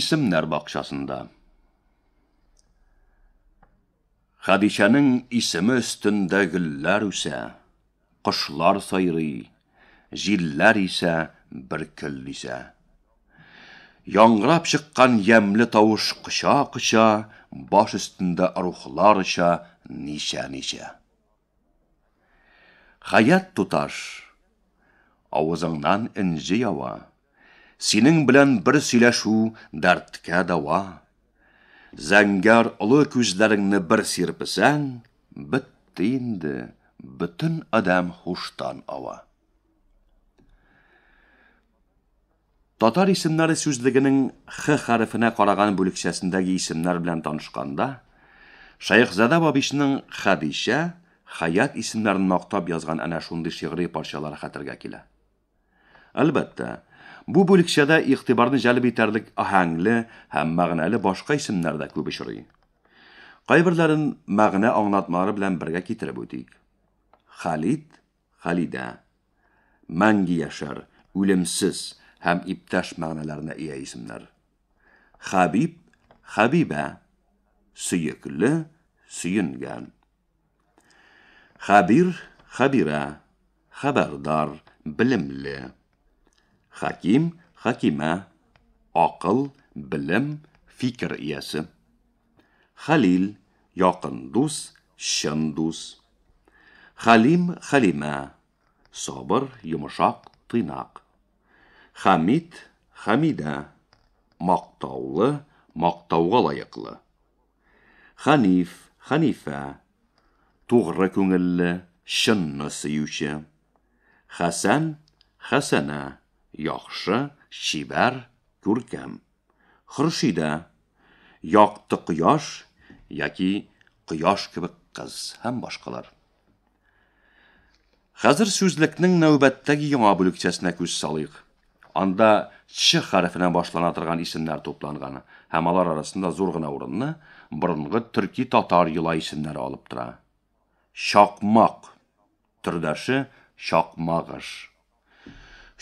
есімнәр бақшасында Қадишаның есімі үстінді гүлләр үсә, құшлар сайры, жиллер исә бір күл Яңғырап шыққан емлі тауыш құша-құша, баш үстінді рухлар іша неше-неше. Қаят тұташ, ауызыңнан інжі яуа, сенің білән бір сөйләшу дәрткә дауа зәңгәр ұлы көздеріңні бір серпісәң бітті енді бүтін адам хуштан ауа Татар исемнәре сүзлегенең х хәрефенә караган бүлекчәсендәге исемнәр белән танышканда, Шайхзада Бабишның Хадиша, Хаят исемнәрен мактап язган әнә шундый шигъри парчалары хәтергә килә. Әлбәттә, Bu bo'likchada iqtiborni jalb etarlik ahangli ham mag'nali boshqa ismlarda ko'p uchraydi. Qayberlarin ma'na anglatmalari bilan birga keltirib o'tik Xalid, Xalida, mangi yashar, o'limsiz ham ibtash ma'nolarini ega ismlar. Habib, Habiba, suyukli, suyungan. Xabir, xabira, xabardor, bilimli. Хаким, хакима, ақыл, БИЛИМ, фикір иесі. Халил, яқын дус, шын дус. Халим, халима, сабыр, юмышақ, тынақ. Хамид, хамида, мақтаулы, мақтауға лайықлы. Ханиф, ханифа, туғры күңілі, шын нысы Хасан, хасана. yoxshi shibar, ko'rkam. Xurshida yoqti quyosh yoki quyosh kabi qiz ham boshqalar. hozir so'zlikning navbatdagi yangi bo'likchasiga ko'z solik. Анда Ш harfidan boshlana turgan исемнәр to'plangan ham алар арасында zo'rg'ina o'rinni burungi түркі төрки татар ismlari olib алып тұра. turdashi төрдәше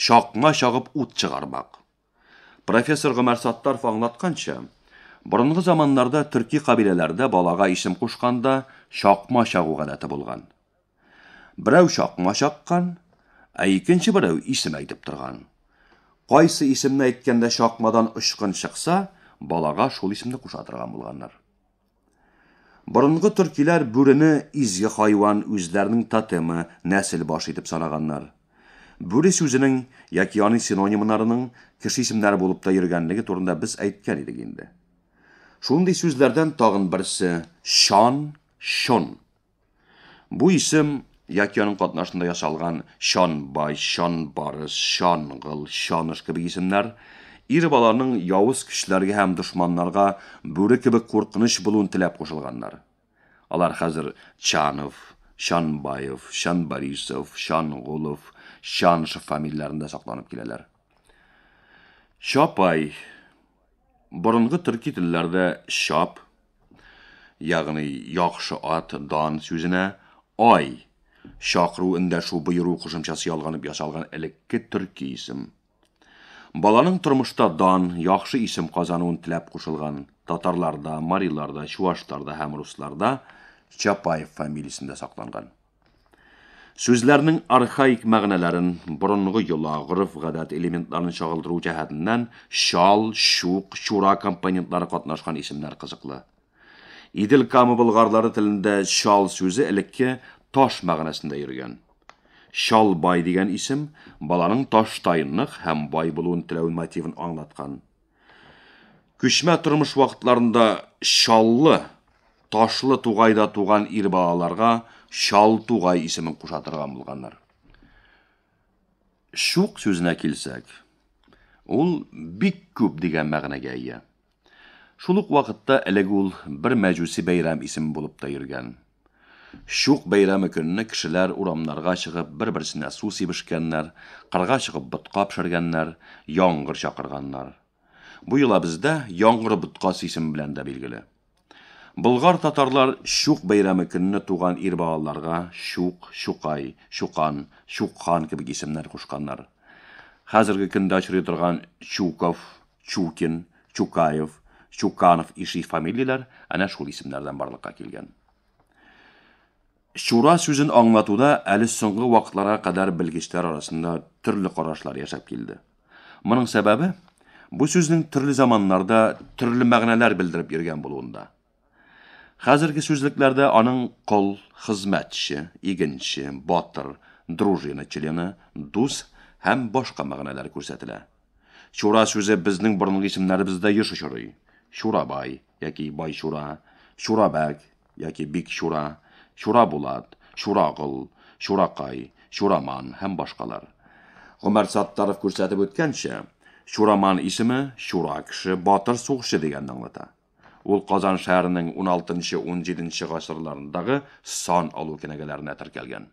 шақма шағып ут шығармақ профессор ғұмар саттаров аңлатқанша бұрынғы замандарда түркі қабилелерді балаға ісім қушқанда шақма шағу ғадаты болған біреу шоқма шаққан ә екінші біреу исім айтып тұрған қайсы исімні айтқанда шақмадан ұшқын шықса балаға шол исімді қушатырған болғандар бұрынғы түркилер бөріні изге хайуан өздерінің татымы нәсіл баш етіп санағандар бөре сөзінің яки оның кіші кішисімдері болып та жүргенлігі турында біз айтқан едік енді шундай сөздерден тағын бірісі шон шон бұл есім яки оның қатынасында жасалған шон бай шон барыс шон ғыл, шоныш есімдер ир баланың яуыз кішілерге һәм дұшманларға бөрі кебек қорқыныш болуын тіләп қосылғандар алар қазір чанов шанбаев шанбарисов шанғұлов Şanışev фамилияларында сақтанып келелер. Шапай Бұрынғы түркі тілдерді шап, яғни, яқшы ат, дан сөзіне, ай шакыру эндәшү боеру құшымшасы ялғанып ясалған әлікке түркі ісім. Баланың тұрмышта дан, яқшы ісім қазануын тіләп құшылған татарларда, мариларда, шуашларда, һәм Чапаев фамилиясендә сакланган. Сөзләрнең архаик мәгънәләрен, борынгы йола, гырыф, гадәт элементларын чагылдыру җәһәтеннән шал, шуқ, шура компонентлары катнашкан исемнәр қызықлы. Идел камы болгарлары телендә шал сөзі элекке таш мәгънәсендә йөргән. Шал бай дигән исем баланың таш һәм бай булуын теләвен мотивын аңлаткан. Күчмә тормыш вакытларында шаллы, ташлы тугайда туган ир шалтуғай есімін құшатырған болғандар шуқ сөзіне келсек ол бик көп деген мағынаға ие шул уақытта вакытта бір ул бер бәйрәм исеме та йөргән. Шуқ бәйрәме көнне кешеләр урамнарга шығып бір берсенә су сибешкәннәр, шығып чыгып бутка пешергәннәр, шақырғандар. чакырганнар. Бу ела бездә яңгыр Былғар татарлар шуқ бәйрәме көнне туған ир шууқ, шуқ, шуқай, шуқан, шуқхан кебек исемнәр кушканнар. Хәзерге күнде очрый торган Чуков, Чукин, Чукаев, Чуканов иши фамилияләр әнә шул исемнәрдән барлыққа келген Шура сүзен аңлатуда әлі соңғы вакытларга қадар белгечләр арасында түрлі карашлар яшәп келді. Моның сәбәбі бұл сөздің түрлі заманнарда түрлі мәгънәләр білдіріп жүрген болуында Хәзерге сүзлекләрдә аның қол хезмәтче, игенче, батыр, дружина члены, дус һәм башка мәгънәләр көрсәтелә. Шура сүзе безнең борынгы исемнәребездә еш очрый. Шурабай яки Бай Шура, Шурабәк яки Бик Шура, Шура Булат, Шурагыл, Шуракай, Шураман һәм башкалар. Гомәр Саттаров күрсәтеп үткәнчә, Шураман исеме Шура кеше, батыр сугышы дигәнне аңлата. Ул Қазан шәрінің 16-17 ғасырларындағы сан алу кенәгәләренә теркәлгән.